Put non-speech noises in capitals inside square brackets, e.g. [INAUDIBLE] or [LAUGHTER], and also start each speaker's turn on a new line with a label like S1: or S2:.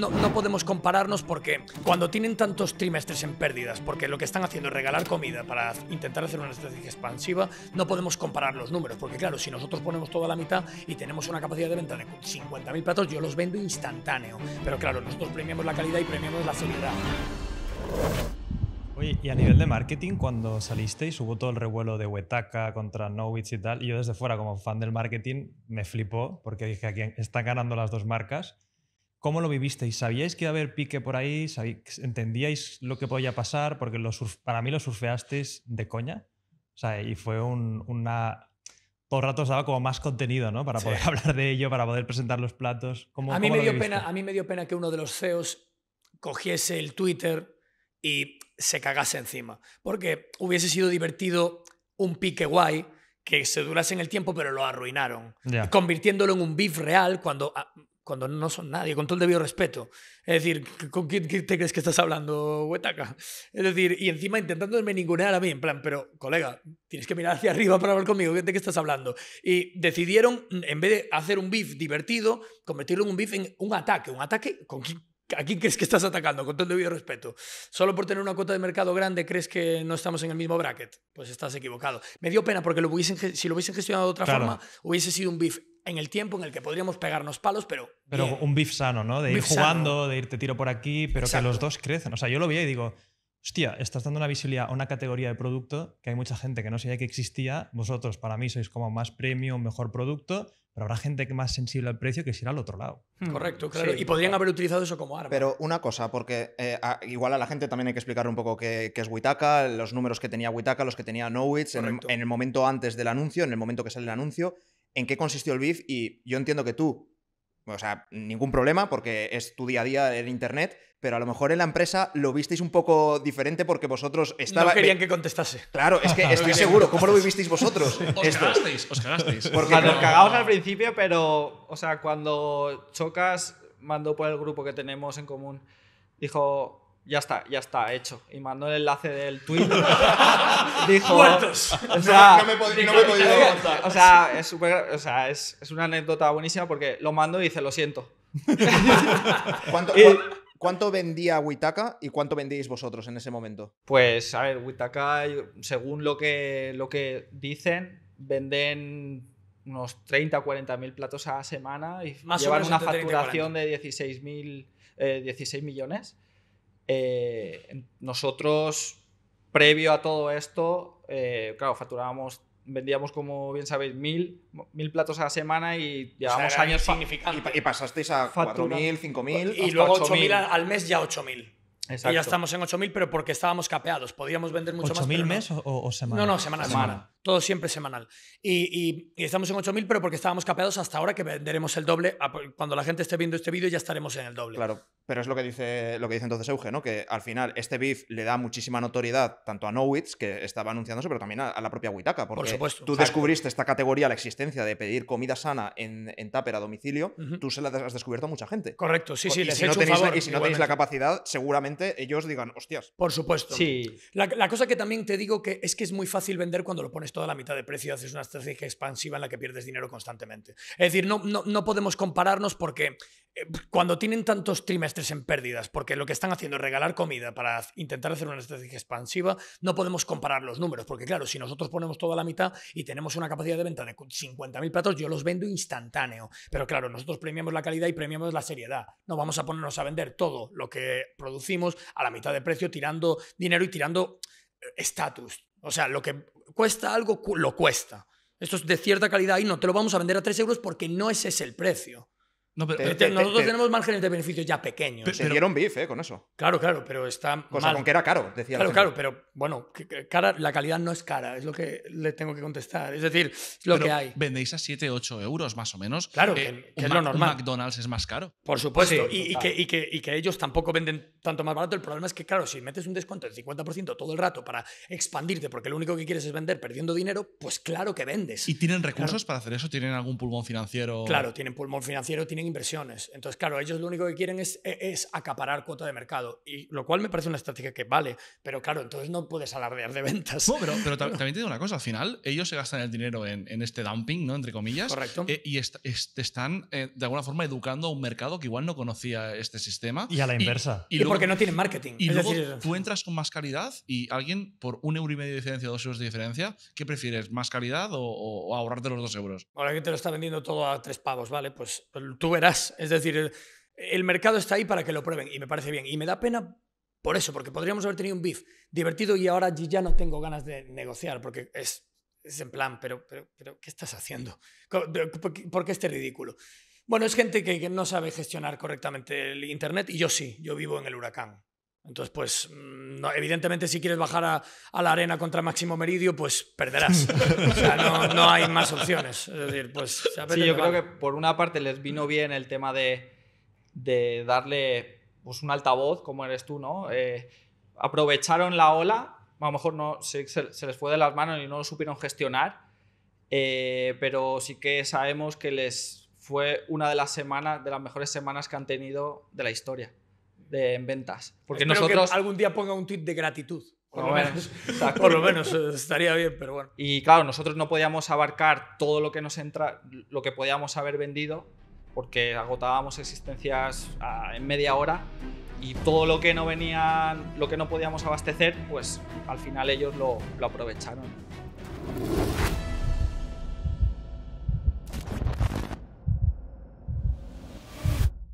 S1: No, podemos compararnos porque cuando tienen tantos trimestres en pérdidas, porque lo que están haciendo es regalar comida para intentar hacer una estrategia expansiva, no podemos comparar los números, porque claro, si nosotros ponemos toda la mitad y tenemos una capacidad de venta de 50.000 platos, yo los vendo instantáneo. Pero claro, nosotros premiamos la calidad y premiamos la seriedad.
S2: Oye, y a nivel de marketing, cuando salisteis, hubo todo el revuelo de Huetaca contra Nowitz y tal, y yo desde fuera como fan del marketing me flipó, porque dije, aquí están ganando las dos marcas. ¿Cómo lo vivisteis? ¿Sabíais que iba a haber pique por ahí? ¿Entendíais lo que podía pasar? Porque para mí lo surfeasteis de coña. O sea, y fue un, una... Todo ratos rato daba como más contenido, ¿no? Para poder [LAUGHS] hablar de ello, para poder presentar los platos. a, mí me dio pena,
S1: a mí me dio pena que uno de los CEOs cogiese el Twitter y se cagase encima. Porque hubiese sido divertido un pique guay, que se durase en el tiempo, pero lo arruinaron. Convirtiéndolo en un beef real cuando ah, cuando no son nadie, con todo el debido respeto. Es decir, ¿con quién te crees que estás hablando, huetaca? Es decir, y encima intentándome ningunear a mí, en plan, pero colega, tienes que mirar hacia arriba para hablar conmigo, ¿de qué estás hablando? Y decidieron, en vez de hacer un beef divertido, convertirlo en un beef en un ataque, un ataque con quién ¿A quién crees que estás atacando? Con todo el debido respeto. Solo por tener una cuota de mercado grande crees que no estamos en el mismo bracket. Pues estás equivocado. Me dio pena porque lo si lo hubiesen gestionado de otra forma, hubiese sido un beef en el tiempo en el que podríamos pegarnos palos, pero.
S2: Pero un bif sano, ¿no? De ir jugando, de irte tiro por aquí, pero que los dos crecen. O sea, yo lo vi y digo, hostia, estás dando una visibilidad a una categoría de producto que hay mucha gente que no sabía que existía. Vosotros, para mí, sois como más premium, mejor producto, pero habrá gente que más sensible al precio que si irá al otro lado.
S1: Hmm. Correcto, claro. y podrían haber utilizado eso
S2: como arma. Pero una cosa, porque eh, igual a la gente también hay que explicar un poco qué, es Witaka, los números que tenía Witaka, los que tenía Nowitz en, en, el momento antes del anuncio, en el momento que sale el anuncio, en qué consistió el BIF y yo entiendo que tú, o sea, ningún problema porque es tu día a día en Internet, pero a lo mejor en la empresa lo visteis un poco diferente porque vosotros estaba... No querían que contestase.
S1: Claro, es que [LAUGHS] estoy seguro. ¿Cómo lo vivisteis vosotros? [LAUGHS] os cagasteis, os cagasteis. Porque cagamos al
S3: principio, pero, o sea, cuando chocas, mandó por el grupo que tenemos en común, dijo, ya está, ya está, hecho. Y mandó el enlace del tweet. [LAUGHS] dijo. O sea, no, me, he podido O sea, es, es, una anécdota buenísima porque lo mando y dice, lo siento.
S2: [LAUGHS] ¿Cuánto, vendía Witaka y cuánto vendíais vosotros en ese momento?
S3: Pues, a ver, Witaka, según lo que, lo que dicen, venden unos 30 o 40 mil platos a la semana y llevan una facturación de 16, mil, 16 eh, millones. Eh, nosotros, previo a todo esto, eh, claro, facturábamos, vendíamos como bien sabéis, mil, mil
S1: platos a la semana y llevábamos años.
S2: significativos Y, pasasteis a cuatro Cinco mil Y luego 8.000
S1: al mes ya 8.000.
S2: Exacto. Y ya estamos
S1: en ocho 8.000, pero porque estábamos capeados. Podíamos vender mucho más. mes
S2: o, semana? No, no, semana semana.
S1: Todo siempre semanal. Y, estamos en 8.000, pero porque estábamos capeados hasta ahora que venderemos el doble. Cuando la gente esté viendo este vídeo ya estaremos en el doble.
S2: Claro. Pero es lo que dice, lo que dice entonces Euge, ¿no? Que al final este beef le da muchísima notoriedad tanto a Nowitz, que estaba anunciándose, pero también a, la propia Huitaca. Porque Por supuesto. Tú descubriste esta categoría, la existencia de pedir comida sana en, en tupper a domicilio, tú se la has descubierto a mucha gente. Correcto, sí, sí, les si he no hecho Y si no tenéis la capacidad, seguramente ellos digan, hostias. Por supuesto. Sí.
S1: La, cosa que también te digo que es que es muy fácil vender cuando lo pones toda la mitad de precio y haces una estrategia expansiva en la que pierdes dinero constantemente. Es decir, no, no, no podemos compararnos porque eh, cuando tienen tantos trimestres en pérdidas, porque lo que están haciendo es regalar comida para intentar hacer una estrategia expansiva, no podemos comparar los números, porque claro, si nosotros ponemos toda la mitad y tenemos una capacidad de venta de 50.000 platos, yo los vendo instantáneo. Pero claro, nosotros premiamos la calidad y premiamos la seriedad. No vamos a ponernos a vender todo lo que producimos a la mitad de precio, tirando dinero y tirando eh, estatus. O sea, lo que cuesta algo, lo cuesta. Esto es de cierta calidad y no te lo vamos a vender a 3 euros porque no ese es el precio nosotros tenemos márgenes de beneficio ya pequeños. Te dieron bife Con eso. Claro, claro, pero está Cosa mal. con que era caro, decía. Claro, claro, pero bueno, cara, la calidad no es cara, es lo que le tengo que contestar. Es decir, lo que hay.
S3: Vendéis a 7, 8 euros más o menos. Claro, eh, que, es lo normal. McDonald's es más caro. Por supuesto, y,
S1: que, ellos tampoco venden tanto más barato. El problema es que, claro, si metes un descuento del 50% todo el rato para expandirte, porque lo único que quieres es vender perdiendo dinero, pues claro que vendes. ¿Y tienen recursos
S3: para hacer eso? ¿Tienen algún pulmón financiero? Claro,
S1: tienen pulmón financiero, tienen inversiones. Entonces, claro, ellos lo único que quieren e, es, acaparar cuota de mercado, y lo cual me parece una estrategia que vale, pero claro, entonces no puedes alardear de ventas. No, pero, pero [LAUGHS] también
S3: te digo una cosa, al final ellos se gastan el dinero en, en este dumping, ¿no? Entre comillas. Correcto. Eh, y te están, eh, de alguna forma, educando a un mercado que igual no conocía este sistema.
S2: Y a la inversa. Y, porque no tienen marketing. Y es decir,
S3: tú entras con más calidad y alguien, por un euro y medio de diferencia, dos euros de diferencia, ¿qué prefieres? ¿Más calidad o, ahorrarte los dos euros?
S1: Ahora que te lo está vendiendo todo a tres pavos, ¿vale? Pues tú verás. Es decir, el, mercado está ahí para que lo prueben y me parece bien. Y me da pena por eso, porque podríamos haber tenido un beef divertido y ahora ya no tengo ganas de negociar porque es, en plan, pero, pero, ¿qué estás haciendo? ¿Por qué este ridículo? Bueno, es gente que no sabe gestionar correctamente el Internet y yo sí, yo vivo en el huracán. Entonces, pues, mm, evidentemente, si quieres bajar a, la arena contra Máximo Meridio, pues perderás. [LAUGHS] no, hay más opciones. decir, pues.
S3: sí, yo creo que por una parte les vino bien el tema de, darle pues, un altavoz, como eres tú, ¿no? Eh, aprovecharon la ola, a lo mejor no, se, les fue de las manos y no lo supieron gestionar, eh, pero sí que sabemos que les fue una de las semanas, de las mejores semanas que han tenido de la historia de, en ventas. Porque nosotros... Que algún día ponga un tweet de gratitud. Por, lo menos, [LAUGHS] por lo menos eh, estaría bien, pero bueno. Y claro, nosotros no podíamos abarcar todo lo que nos entra, lo que podíamos haber vendido, porque agotábamos existencias ah, en media hora y todo lo que no venían, lo que no podíamos abastecer, pues al final ellos lo, lo aprovecharon.